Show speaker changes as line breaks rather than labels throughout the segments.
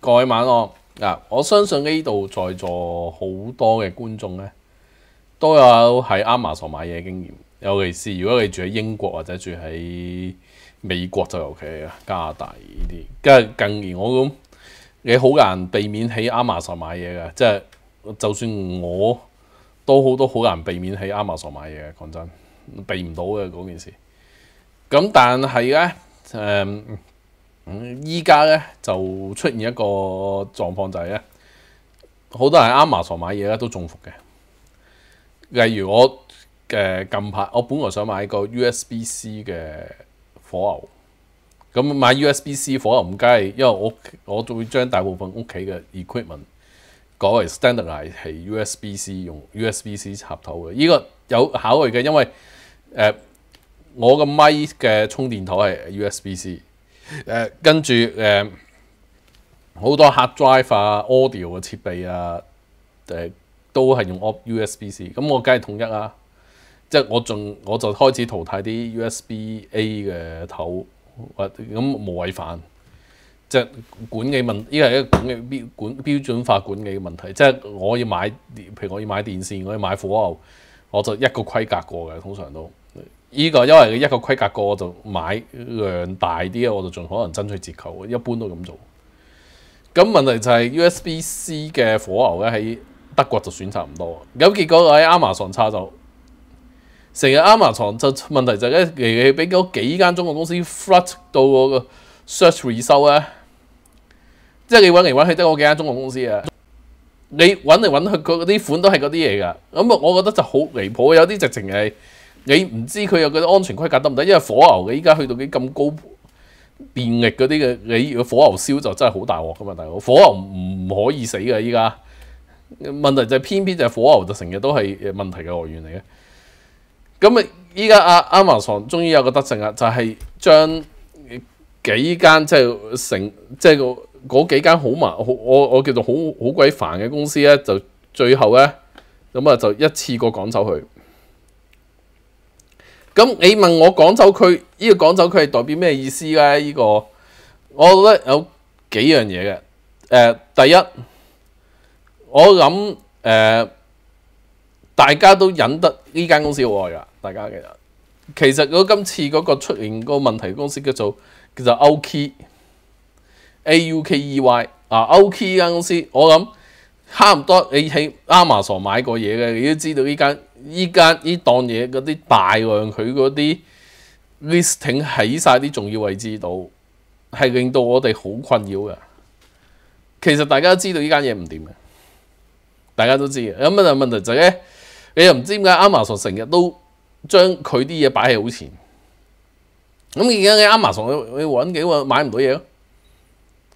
各位晚安我相信呢度在座好多嘅观众咧，都有喺 Amazon 买嘢经验。尤其是如果你住喺英国或者住喺美国就尤其加拿大呢啲，跟住近年我咁，你好难避免喺 Amazon 买嘢嘅，即系就算我。都好都好難避免喺 Amazon 買嘢講真避唔到嘅嗰件事。咁但係咧，誒，依家咧就出現一個狀況就係咧，好多人 Amazon 買嘢咧都中伏嘅。例如我誒近排我本來想買個 USB C 嘅火牛，咁買 USB C 火牛唔該，因為我我會將大部分屋企嘅 equipment。改為 standardize 係 USB-C 用 USB-C 插頭嘅，依個有考慮嘅，因為誒我個麥嘅充電頭係 USB-C，跟住好多 hard drive 啊、audio 嘅設備啊，誒都係用 USB-C，咁我梗係統一啦，即系我仲我就開始淘汰啲 USB-A 嘅頭，或咁無違犯。即係管理問，依個係一個管理標管標準化管理嘅問題。即係我要買，譬如我要買電線，我要買火牛，我就一個規格過嘅，通常都依個因為一個規格過，我就買量大啲，我就盡可能爭取折扣，一般都咁做。咁問題就係 USB C 嘅火牛咧喺德國就選擇唔多，咁結果喺 Amazon 差就成日 Amazon 就問題就係咧，俾嗰幾間中國公司 flatt 到我 search 回收咧。即係你揾嚟揾去都嗰幾間中國公司啊！你揾嚟揾去，佢嗰啲款都係嗰啲嘢㗎。咁我覺得就好離譜。有啲直情係你唔知佢有個安全規格得唔得，因為火牛嘅依家去到啲咁高電力嗰啲嘅，你火牛燒就真係好大鑊㗎嘛！大佬火牛唔可以死㗎依家問題就偏偏就火牛就成日都係問題嘅來源嚟嘅。咁啊，依家阿阿華尚終於有個得勝啊，就係將幾間即係成即係個。嗰几间好麻好我我叫做好好鬼烦嘅公司咧，就最后咧咁啊，就一次过赶走佢。咁你问我赶走佢呢个赶走佢系代表咩意思咧？呢个我觉得有几样嘢嘅。诶，第一我谂诶，大家都忍得呢间公司好爱噶，大家其实其实我今次嗰个出现个问题公司叫做叫做 O，K。A U K E Y 啊，O K 呢间公司，我谂差唔多你喺 Amazon 买过嘢嘅，你都知道呢间呢间呢档嘢嗰啲大量佢嗰啲 listing 喺晒啲重要位置度，系令到我哋好困扰嘅。其实大家都知道呢间嘢唔掂嘅，大家都知嘅。咁乜問问题就咧？你又唔知点解 Amazon 成日都将佢啲嘢摆喺好前，咁而家你 a z o n 你揾几個买唔到嘢咯？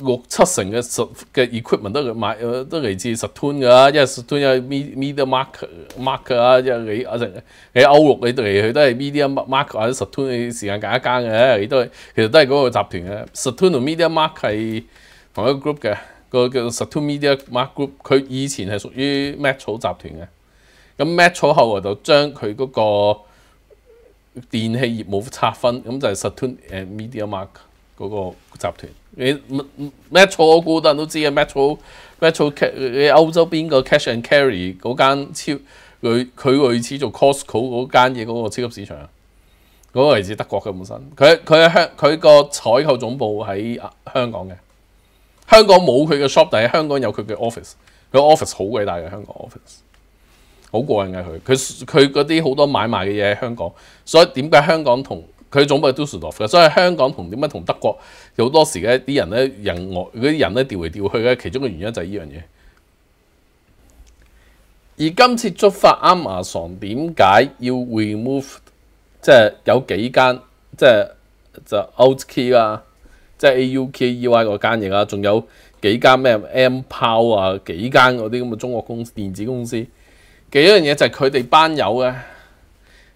六七成嘅嘅 equipment 都買，都嚟自 Sutton 噶，一 Sutton 一 Media Mark Mark 啊，一喺啊你喺歐陸，你嚟佢都系 Media Mark 或者 Sutton 時間隔一間嘅，佢都系其實都係嗰個集團嘅。Sutton 同 Media Mark 系同一個 group 嘅，個叫做 Sutton Media Mark Group。佢以前係屬於 m e t c o 集團嘅，咁 m e t c o 後就將佢嗰個電器業務拆分，咁就係 Sutton 誒 Media Mark。嗰個集團，你 m 咩錯？我好多人都知嘅。Metro 咩錯？咩錯？你歐洲邊個 Cash and Carry 嗰間超佢佢類似做 Costco 嗰間嘢嗰個超級市場啊？嗰個嚟自德國嘅本身，佢佢喺香佢個採購總部喺香港嘅。香港冇佢嘅 shop，但係香港有佢嘅 office。佢 office 好偉大嘅，香港 office 好過癮嘅佢。佢佢嗰啲好多買賣嘅嘢喺香港，所以點解香港同？佢總部係 Dusseldorf 嘅，所以香港同點解同德國好多時咧，啲人咧人外嗰啲人咧調嚟調去嘅，其中嘅原因就係依樣嘢。而今次觸發 Amazon 點解要 remove，即係有幾間，即係就 Outkey 啦，即係 AUKUI 嗰間嘢啊，仲有幾間咩 MPO w e r 啊，幾間嗰啲咁嘅中國公司電子公司，幾樣嘢就係佢哋班友嘅。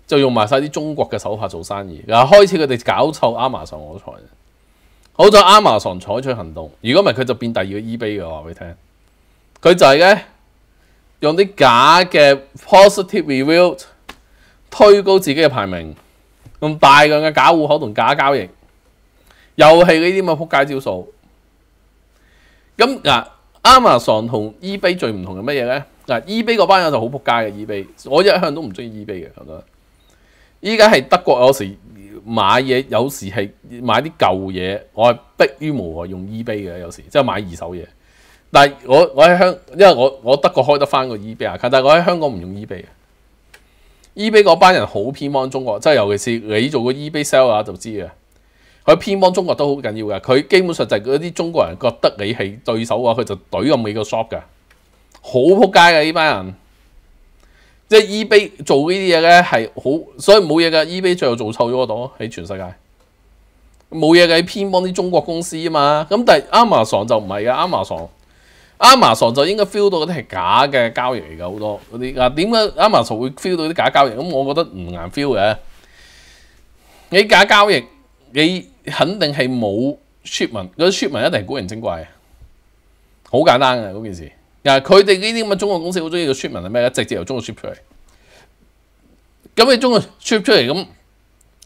就用埋晒啲中國嘅手法做生意，嗱開始佢哋搞臭 Amazon 我才好在 Amazon 採取行動。如果唔係佢就變第二個 eBay 嘅話俾聽，佢就係咧用啲假嘅 positive review 推高自己嘅排名，咁大量嘅假户口同假交易，又係呢啲咁嘅撲街招數。咁嗱，z o n 同 eBay 最唔同嘅乜嘢咧？嗱，eBay 嗰班友就好撲街嘅 eBay，我一向都唔中意 eBay 嘅。依家係德國有時買嘢，有時係買啲舊嘢，我係迫於無奈用 eBay 嘅，有時即係買二手嘢。但係我我喺香，因為我我德國開得翻個 eBay 啊，但係我喺香港唔用 eBay 嘅。eBay 嗰班人好偏幫中國，即係尤其是你做個 eBay seller 就知嘅。佢偏幫中國都好緊要㗎，佢基本上就嗰啲中國人覺得你係對手話，佢就懟咁美個 shop 㗎，好撲街嘅呢班人。即係 eBay 做呢啲嘢咧，系好，所以冇嘢㗎。eBay 最后做臭咗个档喺全世界，冇嘢嘅，偏帮啲中国公司啊嘛。咁但系 Amazon 就唔系嘅，Amazon，Amazon 就应该 feel 到嗰啲系假嘅交易嚟嘅，好多嗰啲。嗱，点解 Amazon 会 feel 到啲假交易？咁我觉得唔难 feel 嘅。你假交易，你肯定系冇 s t i p m e n t 嗰啲 s t i p m e n t 一定系古人精怪嘅，好简单嘅嗰件事。嗱，佢哋呢啲咁嘅中國公司好中意嘅 n t 係咩咧？直接由中國 ship 出嚟，咁你中國 ship 出嚟咁，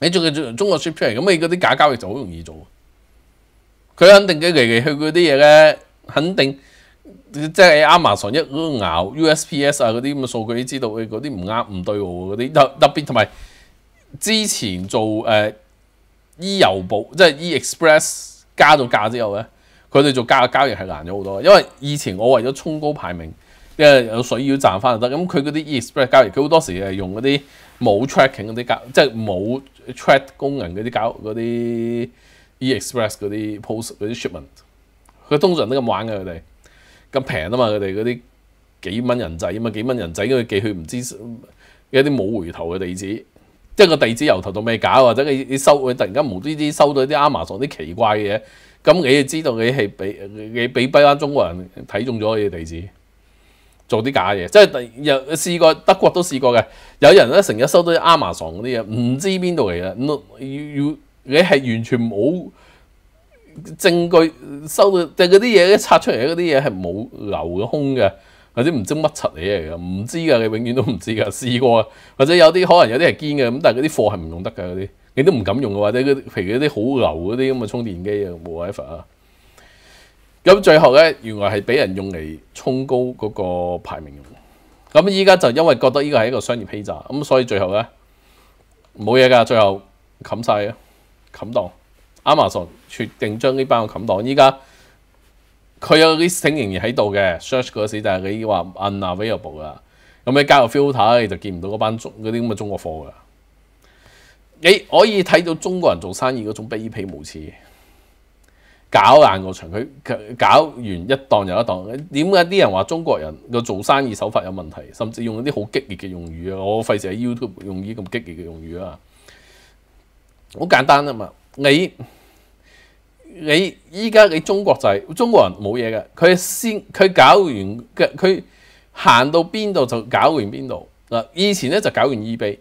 你中國中中國 ship 出嚟咁，你嗰啲假交易就好容易做。佢肯定嘅嚟嚟去去啲嘢咧，肯定即係 Amazon 一攤 USPS 啊嗰啲咁嘅數據，知道佢嗰啲唔啱唔對喎嗰啲特特別同埋之前做誒 E 郵保，即系 E Express 加咗價之後咧。佢哋做家嘅交易係難咗好多，因為以前我為咗衝高排名，因為有水要賺翻得，咁佢嗰啲 express 交易，佢好多時係用嗰啲冇 tracking 嗰啲交，即係冇 track 功能嗰啲交嗰啲 express 嗰啲 post 嗰啲 shipment，佢通常都咁玩嘅佢哋，咁平啊嘛佢哋嗰啲幾蚊人仔，嘛，幾蚊人仔佢寄去唔知，有啲冇回頭嘅地址，即係個地址由頭到尾假，或者你收佢突然間無端端收到啲 Amazon 啲奇怪嘅嘢。咁你就知道你係俾你俾批翻中國人睇中咗嘅地址，做啲假嘢，即係又試過德國都試過嘅，有人咧成日收到 Amazon 嗰啲嘢，唔知邊度嚟嘅，要要你係完全冇證據收到，即係嗰啲嘢咧拆出嚟嗰啲嘢係冇留嘅空嘅，或者唔知乜柒嚟嘅，唔知噶，你永遠都唔知噶，試過或者有啲可能有啲係堅嘅，咁但係嗰啲貨係唔用得噶嗰啲。你都唔敢用嘅，或者嗰譬如嗰啲好牛嗰啲咁嘅充電機啊，冇 if 啊。咁最後咧，原來係俾人用嚟衝高嗰個排名咁依家就因為覺得依個係一個商業欺詐，咁所以最後咧冇嘢噶，最後冚晒啊，冚檔。Amazon 決定將呢班我冚檔。依家佢有 listing 仍然喺度嘅，search 嗰時但係你話 unavailable 啦。咁你加入 filter 你就見唔到嗰班中嗰啲咁嘅中國貨噶。你可以睇到中國人做生意嗰種卑鄙無恥，搞爛個場，佢搞完一檔又一檔。點解啲人話中國人個做生意手法有問題？甚至用一啲好激烈嘅用語啊！我費事喺 YouTube 用啲咁激烈嘅用語啊！好簡單啊嘛，你你依家你中國就係中國人冇嘢嘅，佢先佢搞完嘅，佢行到邊度就搞完邊度嗱。以前咧就搞完 eBay。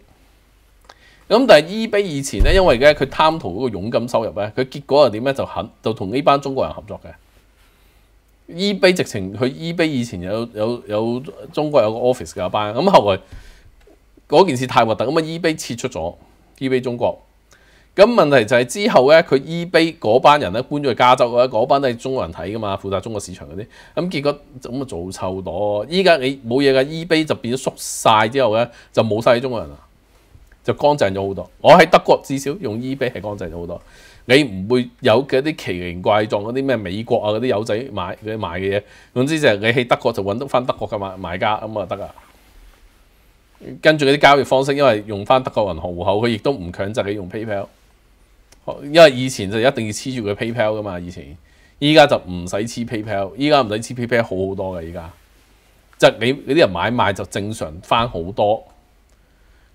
咁但係 eBay 以前咧，因為咧佢貪圖嗰個佣金收入咧，佢結果又點咧？就肯就同呢班中國人合作嘅。eBay 直情佢 eBay 以前有有有中國有個 office 嘅班，咁後來嗰件事太核突，咁啊 eBay 撤出咗 eBay 中國。咁問題就係之後咧，佢 eBay 嗰班人咧搬咗去加州啦，嗰班都係中國人睇噶嘛，負責中國市場嗰啲。咁結果咁啊做臭咗。依家你冇嘢嘅 eBay 就變咗縮曬之後咧，就冇曬啲中國人啦。就乾淨咗好多。我喺德國至少用 E y 係乾淨咗好多。你唔會有嗰啲奇形怪狀嗰啲咩美國啊嗰啲友仔買啲嘅嘢。總之就係你喺德國就揾得翻德國嘅買買家咁啊得啦。跟住嗰啲交易方式，因為用翻德國銀行户口，佢亦都唔強制你用 PayPal。因為以前就一定要黐住佢 PayPal 噶嘛，以前依家就唔使黐 PayPal，依家唔使黐 PayPal 好好多嘅依家。就你你啲人買賣就正常翻好多。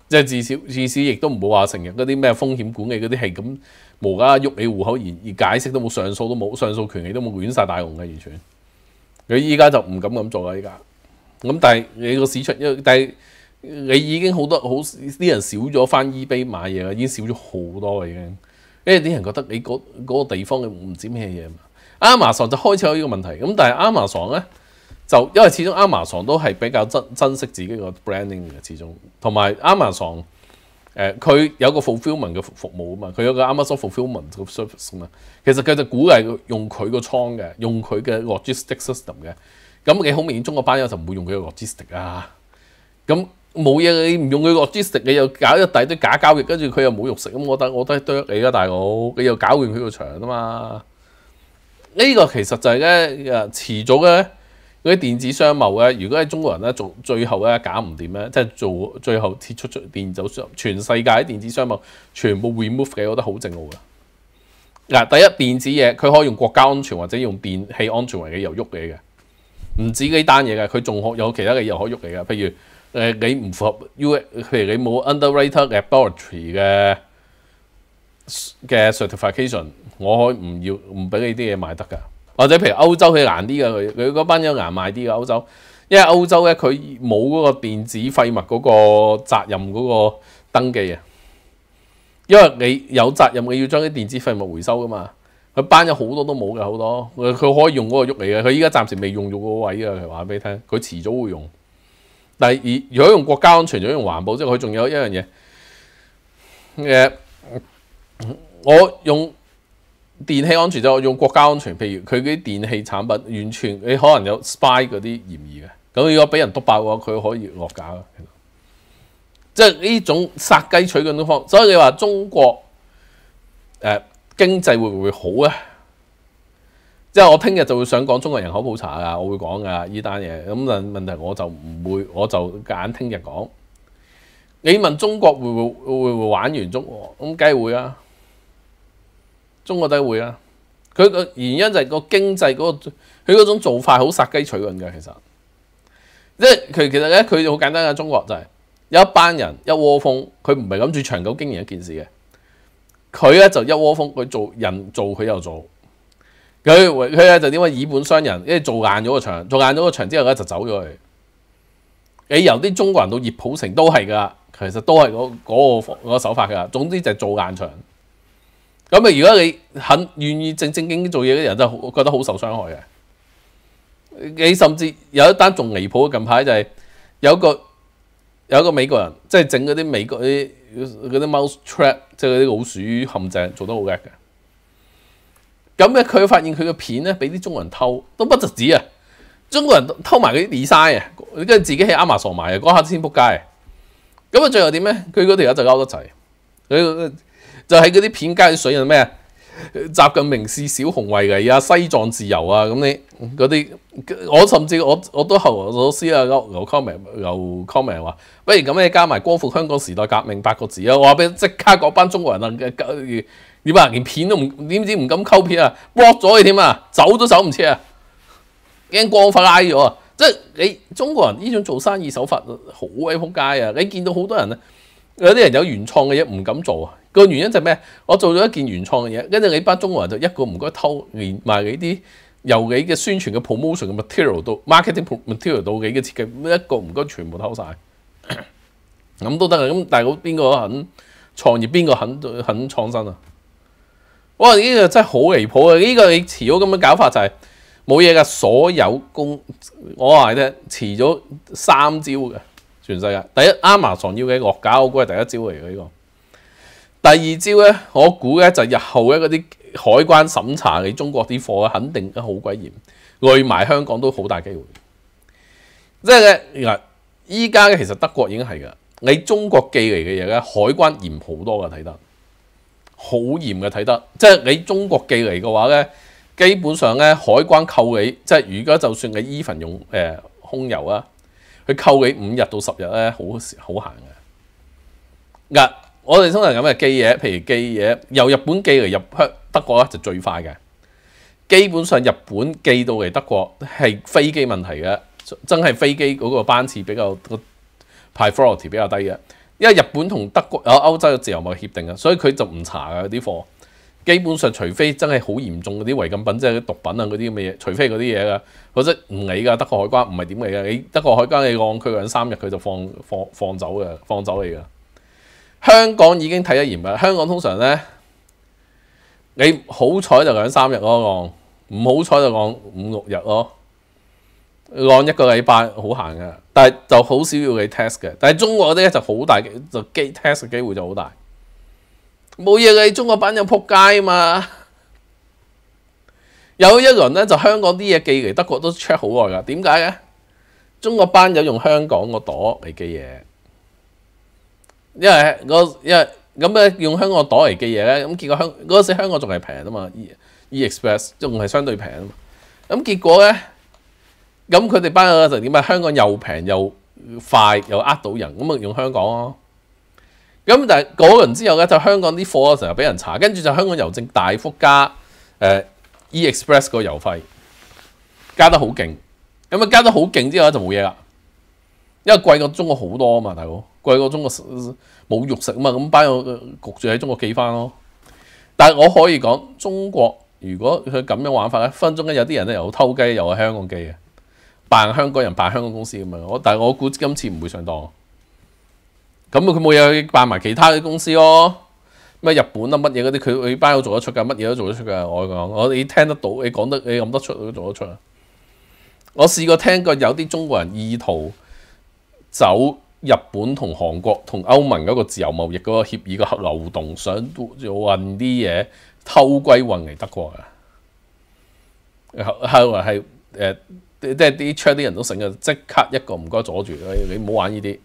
即係至少，至少亦都唔好話成日嗰啲咩風險管理嗰啲係咁無啦喐你户口而而解釋都冇上訴，都冇上訴權利，都冇亂晒大紅嘅完全。佢依家就唔敢咁做啦，依家。咁但係你個市出，但係你已經好多好啲人少咗翻 eBay 買嘢啦，已經少咗好多啦已經。因為啲人覺得你嗰個地方嘅唔知咩嘢。阿 o n 就開始有呢個問題。咁但係阿 o n 咧。就因為始終 Amazon 都係比較珍珍惜自己個 branding 嘅，始終同埋 Amazon 誒，佢有個 fulfilment l 嘅服務啊嘛。佢有個 Amazon fulfilment l 嘅 service 嘛。其實佢就估計用佢個倉嘅，用佢嘅 logistic system 嘅。咁你好明顯，中國班友就唔會用佢個 logistic 啊。咁冇嘢，你唔用佢 logistic，你又搞一底堆假交易，跟住佢又冇肉食咁，我得我都係剁你啦，大佬。你又搞完佢個場啊嘛？呢個其實就係咧誒，持早咧。嗰啲電子商貿咧，如果係中國人咧，做最後咧搞唔掂咧，即係做最後撤出出電子商全世界啲電子商貿全部 remove 嘅，我覺得好正路噶。嗱，第一電子嘢佢可以用國家安全或者用電器安全為嘅由喐你嘅，唔止呢單嘢嘅，佢仲可有其他嘅嘢可喐嚟嘅。譬如誒，你唔符合 U，譬如你冇 underwriter l a b o r a t o r y 嘅嘅 certification，我可以唔要唔俾你啲嘢買得㗎。或者譬如歐洲佢難啲嘅佢佢嗰班有難賣啲嘅歐洲，因為歐洲咧佢冇嗰個電子廢物嗰個責任嗰個登記啊，因為你有責任你要將啲電子廢物回收噶嘛，佢班有好多都冇嘅好多，佢可以用嗰個喐嚟嘅，佢依家暫時未用咗嗰位啊，話俾你聽，佢遲早會用。但係而如果用國家安全果用環保，即係佢仲有一樣嘢嘅，我用。電器安全就我用國家安全，譬如佢嗰啲電器產品，完全你可能有 spy 嗰啲嫌疑嘅。咁如果俾人督爆嘅話，佢可以落架即係呢種殺雞取卵嘅方，所以你話中國誒經濟會唔會好啊？即係我聽日就會想講中國人口普查啊，我會講噶呢單嘢。咁但問題我就唔會，我就夾硬聽日講。你問中國會唔會會玩完國？咁梗係會啊！中國都會啊。佢個原因就係個經濟嗰個，佢嗰種做法好殺雞取卵㗎。其實，即係佢其實咧，佢好簡單嘅中國就係有一班人一窩蜂，佢唔係諗住長久經營一件事嘅，佢咧就一窩蜂佢做人做佢又做，佢佢咧就點解以本傷人，因為做硬咗個場，做硬咗個場之後咧就走咗去。你由啲中國人到葉普城都係㗎，其實都係嗰嗰個嗰個手法㗎。總之就係做硬場。咁啊！如果你肯願意正正經經做嘢嘅人，就覺得好受傷害嘅。你甚至有一單仲離譜嘅，近排就係有個有一個美國人，即係整嗰啲美國啲嗰啲 mouse trap，即係嗰啲老鼠陷阱，做得好叻嘅。咁咧，佢發現佢嘅片咧，俾啲中國人偷，都不值止啊！中國人偷埋佢啲 design 啊，跟住自己 a 啱埋傻埋啊，嗰下先撲街咁啊，最後點咧？佢嗰條友就勾得齊，佢。就係嗰啲片加嘅水有咩啊？习近名是《小紅圍圍》啊，《西藏自由》啊，咁你嗰啲我甚至我我都後來老思啊。牛康明牛 n t 話：不如咁，你加埋光復香港時代革命八個字啊！我話俾即刻嗰班中國人啊，点啊？連片都唔點知唔敢溝片啊，剝咗佢添啊，走都走唔切啊，驚光復拉咗啊！即係你中國人呢種做生意手法好鬼扑街啊！你見到好多人咧，有啲人有原創嘅嘢唔敢做啊！个原因就咩？我做咗一件原创嘅嘢，跟住你班中國人就一个唔该偷连埋你啲由你嘅宣传嘅 promotion 嘅 material 到 marketing material 到你嘅设计，一个唔该全部偷晒，咁都得啊！咁但系邊边个肯创业，边个肯肯创新啊？哇！呢个真系好离谱啊！呢个你迟咗咁嘅搞法就系冇嘢噶，所有公我话你聽，迟咗三招嘅全世界。第一 Amazon 要嘅恶搞，我估系第一招嚟嘅呢个。第二招咧，我估咧就日後咧嗰啲海關審查你中國啲貨肯定好鬼嚴，累埋香港都好大機會。即系咧，依家其實德國已經係噶，你中國寄嚟嘅嘢咧，海關嚴好多噶睇得，好嚴嘅，睇得。即係你中國寄嚟嘅話咧，基本上咧海關扣你，即係如果就算你 even 用誒空郵啊，佢扣你五日到十日咧，好好行嘅。我哋通常咁嘅寄嘢，譬如寄嘢由日本寄嚟入香德國咧就最快嘅。基本上日本寄到嚟德國係飛機問題嘅，真係飛機嗰個班次比較個 priority 比較低嘅。因為日本同德國啊歐洲嘅自由貿易協定啊，所以佢就唔查啊啲貨。基本上除非真係好嚴重嗰啲違禁品，即係毒品啊嗰啲咁嘅嘢，除非嗰啲嘢噶，否則唔理噶。德國海關唔係點理噶？你德國海關你按佢兩三日佢就放放放走嘅，放走你噶。香港已經睇得嚴密，香港通常咧，你好彩就兩三日咯，案，唔好彩就攞五六日咯，按一個禮拜好行噶，但係就好少要你 test 嘅。但係中國嗰啲咧就好大就寄 test 嘅機會就好大，冇嘢嘅中國班有撲街啊嘛！有一輪咧就香港啲嘢寄嚟德國都 check 好耐噶，點解呢？中國班友用香港個朵嚟寄嘢。因為因為咁咧用香港袋嚟寄嘢咧，咁結果香嗰時香港仲係平啊嘛，e e x p r e s s 仲係相對平啊嘛，咁結果咧，咁佢哋班人就點啊？香港又平又快又呃到人，咁啊用香港咯。咁但係嗰輪之後咧，就香港啲貨成日俾人查，跟住就香港郵政大幅加誒 e express 個郵費，加得好勁。咁啊加得好勁之後咧就冇嘢啦，因為貴過中國好多啊嘛，大佬。貴過中國冇肉食啊嘛，咁班友焗住喺中國寄翻咯。但我可以講，中國如果佢咁樣玩法咧，分分間有啲人咧又偷雞又香港寄嘅，扮香港人扮香港公司咁樣。我但我估今次唔會上當。咁佢冇嘢去扮埋其他嘅公司咯，咩日本啊乜嘢嗰啲，佢佢班友做得出㗎，乜嘢都做得出㗎。我講我你聽得到，你講得你咁得出都做得出。我試過聽過有啲中國人意圖走。日本同韓國同歐盟嗰個自由貿易嗰個協議個流動，想運啲嘢偷歸運嚟德國嘅，係後係誒，即係啲 check 啲人都醒嘅，即刻一個唔該阻住你，唔好玩呢啲，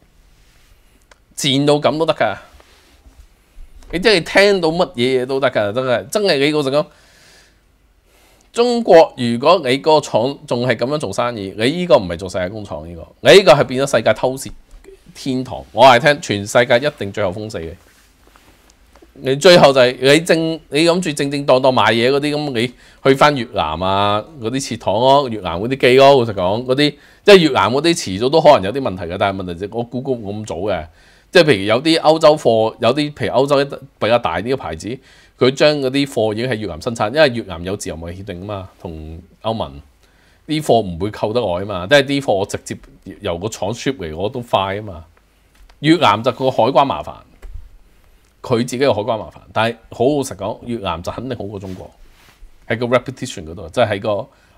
賤到咁都得噶，你真係聽到乜嘢都得噶，真係真係幾過剩咯。中國如果你個廠仲係咁樣做生意，你依個唔係做世界工廠呢個，你依個係變咗世界偷竊。天堂，我係聽全世界一定最後封死嘅。你最後就係你正，你諗住正正當當買嘢嗰啲咁，你去翻越南啊嗰啲設堂咯，越南嗰啲機咯，我實講嗰啲，即係越南嗰啲遲早都可能有啲問題嘅。但係問題就我估估咁早嘅，即係譬如有啲歐洲貨，有啲譬如歐洲比較大啲嘅牌子，佢將嗰啲貨已經係越南生產，因為越南有自由貿易協定啊嘛，同歐盟。啲貨唔會扣得外啊嘛，即係啲貨我直接由個廠 ship 嚟，我都快啊嘛。越南就個海關麻煩，佢自己個海關麻煩，但係好老實講，越南就肯定好過中國，喺個 repetition 嗰度，即係喺個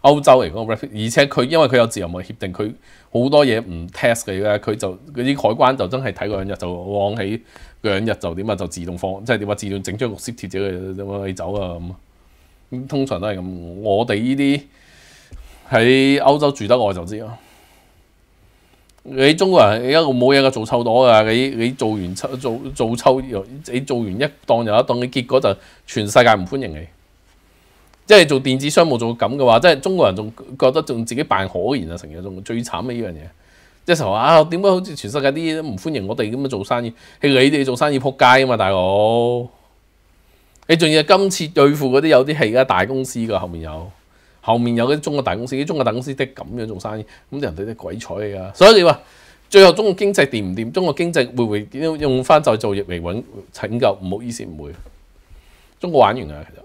歐洲嚟講 r e p u t a t i o n 而且佢因為佢有自由貿易協定，佢好多嘢唔 test 嘅佢就嗰啲海關就真係睇兩日就往起兩日就點啊，就自動放，即係點啊，自動整張綠色 h 紙 p 走啊咁。通常都係咁，我哋呢啲。喺歐洲住得耐就知咯。你中國人而家冇嘢嘅做臭多噶，你你做完做做臭又你做完一檔又一檔，你結果就全世界唔歡迎你。即係做電子商務做咁嘅話，即係中國人仲覺得仲自己扮可言啊，成日仲最慘嘅依樣嘢。即係話點解好似全世界啲唔歡迎我哋咁樣做生意？係你哋做生意撲街啊嘛，大佬。你仲要今次對付嗰啲有啲係而家大公司噶，後面有。後面有啲中國大公司，啲中國大公司的咁樣做生意，咁啲人哋啲鬼彩嚟噶。所以你話最後中國經濟掂唔掂？中國經濟會唔會用用翻再做業嚟揾拯救？唔好意思，唔會。中國玩完噶其實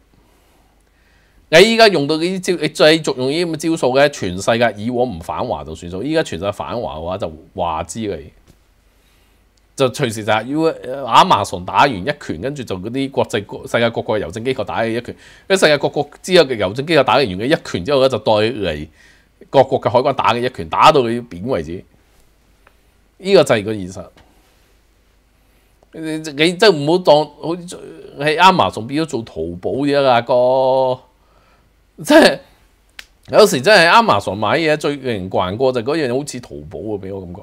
你依家用到呢啲招，你繼續用啲咁招數嘅，全世界以往唔反華就算數，依家全世界反華嘅話就話之你。就隨時就係 U 阿馬松打完一拳，跟住就嗰啲國際世界各國郵政機構打嘅一拳，跟世界各國之後嘅郵政機構打完嘅一拳之後咧，就代嚟各國嘅海關打嘅一拳，打到佢扁為止。依個就係個現實。你你真唔好當好似喺阿馬松變咗做淘寶啲啊哥！即係有時真係阿馬松買嘢最令人慣過就嗰樣好似淘寶啊，俾我感覺。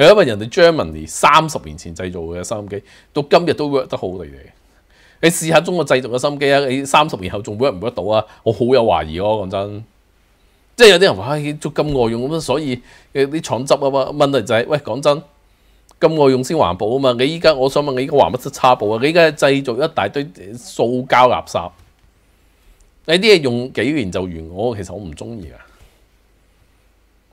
系因为人哋 Germany 三十年前制造嘅收音机，到今日都 work 得好嚟嘅。你试下中国制造嘅心機机啊，你三十年后仲 work 唔 work 到啊？我好有怀疑咯，讲真。即系有啲人话：起咁外用咁，所以啲厂汁啊，嘛。掹就滞。喂，讲真，咁外用先环保啊嘛。你依家我想问你，依家環保得差步啊？你依家制造一大堆塑胶垃圾，你啲嘢用几年就完，我其实我唔中意啊。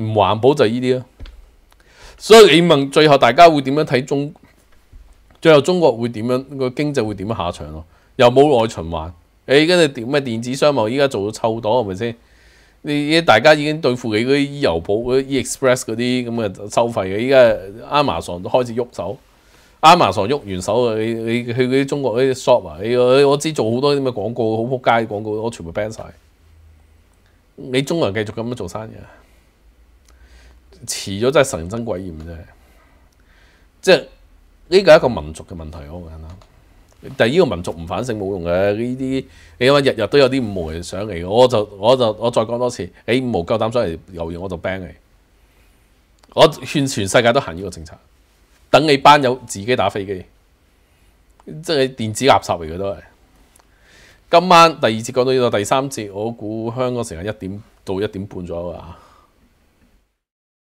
唔環保就係呢啲咯，所以你問最後大家會點樣睇中，最後中國會點樣個經濟會點樣下場咯？又冇外循環，誒跟住點咩電子商貿依家做到臭到係咪先？你大家已經對付你嗰啲郵保嗰啲 Express 嗰啲咁嘅收費嘅，依家 Amazon 都開始喐手，Amazon 喐完手啊！你你去嗰啲中國嗰啲 shop 啊，我我知做好多啲咩廣告好撲街廣告，我全部 ban 曬。你中人繼續咁樣做生意啊！迟咗真系神憎鬼厌啫，即系呢个一个民族嘅问题，我讲啦。但系呢个民族唔反省冇用嘅呢啲，你话日日都有啲毛人上嚟我就我就我再讲多次，诶毛够胆上嚟游完我就 ban 你。我劝全世界都行呢个政策，等你班友自己打飞机，即系电子垃圾嚟嘅都系。今晚第二节讲到呢度，第三节我估香港時間一点到一點半左右啊。